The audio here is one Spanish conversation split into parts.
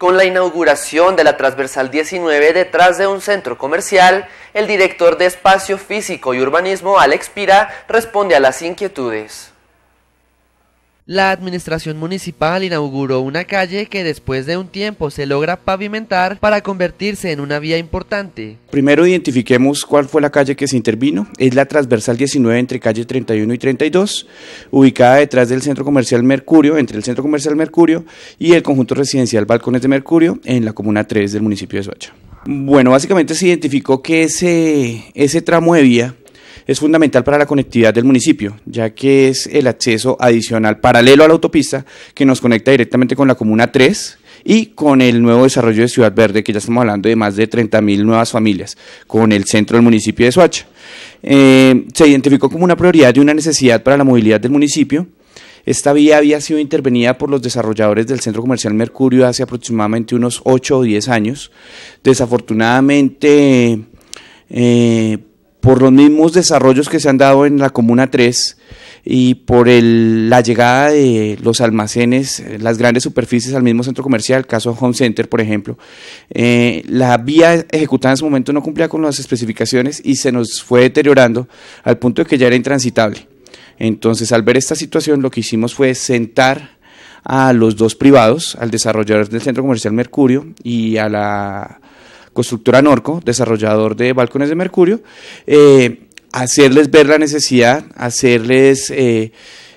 Con la inauguración de la Transversal 19 detrás de un centro comercial, el director de Espacio Físico y Urbanismo, Alex Pira, responde a las inquietudes. La administración municipal inauguró una calle que después de un tiempo se logra pavimentar para convertirse en una vía importante. Primero identifiquemos cuál fue la calle que se intervino. Es la transversal 19 entre calle 31 y 32, ubicada detrás del centro comercial Mercurio, entre el centro comercial Mercurio y el conjunto residencial Balcones de Mercurio en la comuna 3 del municipio de Soacha. Bueno, básicamente se identificó que ese, ese tramo de vía es fundamental para la conectividad del municipio, ya que es el acceso adicional paralelo a la autopista que nos conecta directamente con la Comuna 3 y con el nuevo desarrollo de Ciudad Verde, que ya estamos hablando de más de 30.000 nuevas familias, con el centro del municipio de Soacha. Eh, se identificó como una prioridad y una necesidad para la movilidad del municipio, esta vía había sido intervenida por los desarrolladores del Centro Comercial Mercurio hace aproximadamente unos 8 o 10 años. Desafortunadamente, eh, por los mismos desarrollos que se han dado en la Comuna 3 y por la llegada de los almacenes, eh, las grandes superficies al mismo centro comercial, caso Home Center, por ejemplo, eh, la vía ejecutada en ese momento no cumplía con las especificaciones y se nos fue deteriorando al punto de que ya era intransitable. Entonces, al ver esta situación, lo que hicimos fue sentar a los dos privados, al desarrollador del centro comercial Mercurio y a la constructora Norco, desarrollador de balcones de mercurio, eh, hacerles ver la necesidad, hacerles eh,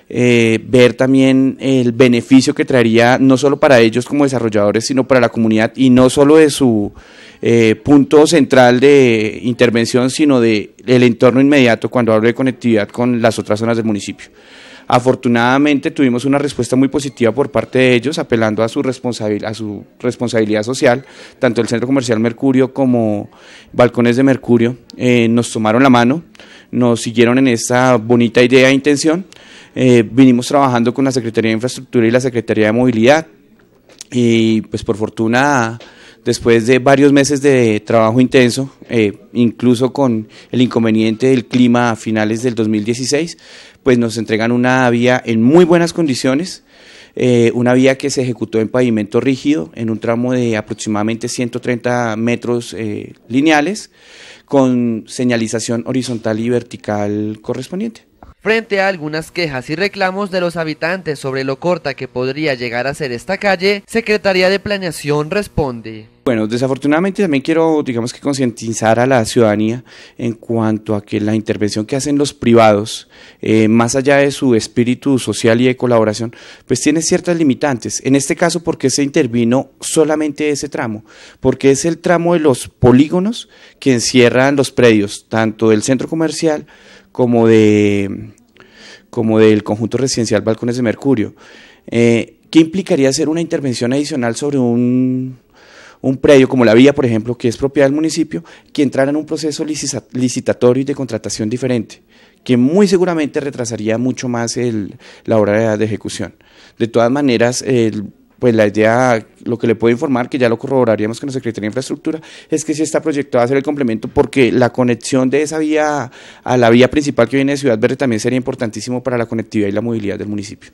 eh, ver también el beneficio que traería no solo para ellos como desarrolladores, sino para la comunidad y no solo de su punto central de intervención, sino del el entorno inmediato cuando hablo de conectividad con las otras zonas del municipio. Afortunadamente tuvimos una respuesta muy positiva por parte de ellos, apelando a su, responsabilidad, a su responsabilidad social, tanto el Centro Comercial Mercurio como Balcones de Mercurio eh, nos tomaron la mano, nos siguieron en esta bonita idea e intención. Eh, vinimos trabajando con la Secretaría de Infraestructura y la Secretaría de Movilidad y pues por fortuna después de varios meses de trabajo intenso, eh, incluso con el inconveniente del clima a finales del 2016, pues nos entregan una vía en muy buenas condiciones, eh, una vía que se ejecutó en pavimento rígido, en un tramo de aproximadamente 130 metros eh, lineales, con señalización horizontal y vertical correspondiente. Frente a algunas quejas y reclamos de los habitantes sobre lo corta que podría llegar a ser esta calle, Secretaría de Planeación responde. Bueno, desafortunadamente también quiero, digamos que concientizar a la ciudadanía en cuanto a que la intervención que hacen los privados, eh, más allá de su espíritu social y de colaboración, pues tiene ciertas limitantes. En este caso, ¿por qué se intervino solamente ese tramo? Porque es el tramo de los polígonos que encierran los predios, tanto del centro comercial como de como del conjunto residencial Balcones de Mercurio. Eh, ¿Qué implicaría hacer una intervención adicional sobre un, predio como la vía, por ejemplo, que es propiedad del municipio, que entrara en un proceso licitatorio y de contratación diferente? que muy seguramente retrasaría mucho más el, la hora de ejecución. De todas maneras, el pues la idea, lo que le puedo informar, que ya lo corroboraríamos con la Secretaría de Infraestructura, es que sí está proyectado hacer el complemento porque la conexión de esa vía a la vía principal que viene de Ciudad Verde también sería importantísimo para la conectividad y la movilidad del municipio.